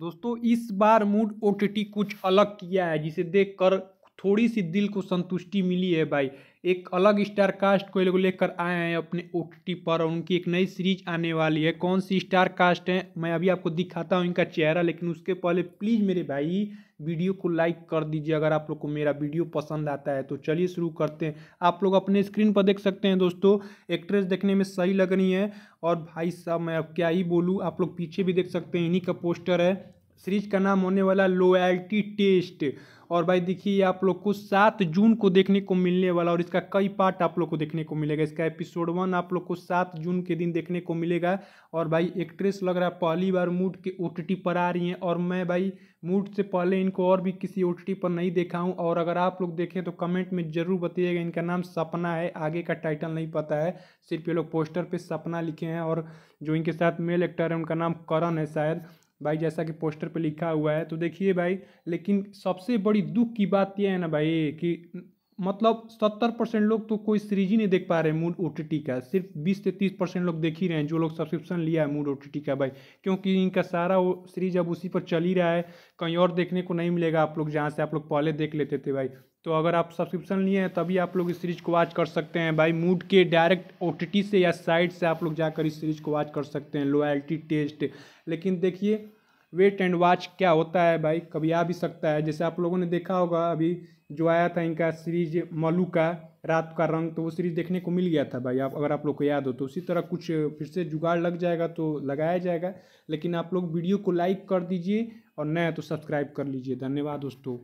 दोस्तों इस बार मूड ओ कुछ अलग किया है जिसे देखकर थोड़ी सी दिल को संतुष्टि मिली है भाई एक अलग स्टार कास्ट को लोग लेकर आए हैं अपने ओ पर और उनकी एक नई सीरीज आने वाली है कौन सी स्टार कास्ट है मैं अभी आपको दिखाता हूँ इनका चेहरा लेकिन उसके पहले प्लीज़ मेरे भाई वीडियो को लाइक कर दीजिए अगर आप लोग को मेरा वीडियो पसंद आता है तो चलिए शुरू करते हैं आप लोग अपने स्क्रीन पर देख सकते हैं दोस्तों एक्ट्रेस देखने में सही लग रही है और भाई साहब मैं अब क्या ही बोलूँ आप लोग पीछे भी देख सकते हैं इन्हीं का पोस्टर है सीरीज का नाम होने वाला लोयल्टी टेस्ट और भाई देखिए आप लोग को सात जून को देखने को मिलने वाला और इसका कई पार्ट आप लोग को देखने को मिलेगा इसका एपिसोड वन आप लोग को सात जून के दिन देखने को मिलेगा और भाई एक्ट्रेस लग रहा है पहली बार मूड के ओ पर आ रही हैं और मैं भाई मूड से पहले इनको और भी किसी ओ पर नहीं देखा हूँ और अगर आप लोग देखें तो कमेंट में ज़रूर बताइएगा इनका नाम सपना है आगे का टाइटल नहीं पता है सिर्फ ये लोग पोस्टर पर सपना लिखे हैं और जो इनके साथ मेल एक्टर है उनका नाम करण है शायद भाई जैसा कि पोस्टर पे लिखा हुआ है तो देखिए भाई लेकिन सबसे बड़ी दुख की बात यह है ना भाई कि मतलब सत्तर परसेंट लोग तो कोई सीरीज ही नहीं देख पा रहे मूड ओ का सिर्फ बीस से तीस परसेंट लोग देख ही रहे हैं जो लोग सब्सक्रिप्शन लिया है मूड ओ का भाई क्योंकि इनका सारा वो सीरीज अब उसी पर चल ही रहा है कहीं और देखने को नहीं मिलेगा आप लोग जहाँ से आप लोग पहले देख लेते थे भाई तो अगर आप सब्सक्रिप्शन लिए हैं तभी आप लोग इस सीरीज को वॉच कर सकते हैं भाई मूड के डायरेक्ट ओ से या साइट से आप लोग जाकर इस सीरीज को वॉच कर सकते हैं लोयल्टी टेस्ट लेकिन देखिए वेट एंड वॉच क्या होता है भाई कभी आ भी सकता है जैसे आप लोगों ने देखा होगा अभी जो आया था इनका सीरीज मलू का रात का रंग तो वो सीरीज देखने को मिल गया था भाई आप अगर आप लोग को याद हो तो उसी तरह कुछ फिर से जुगाड़ लग जाएगा तो लगाया जाएगा लेकिन आप लोग वीडियो को लाइक कर दीजिए और नया तो सब्सक्राइब कर लीजिए धन्यवाद दोस्तों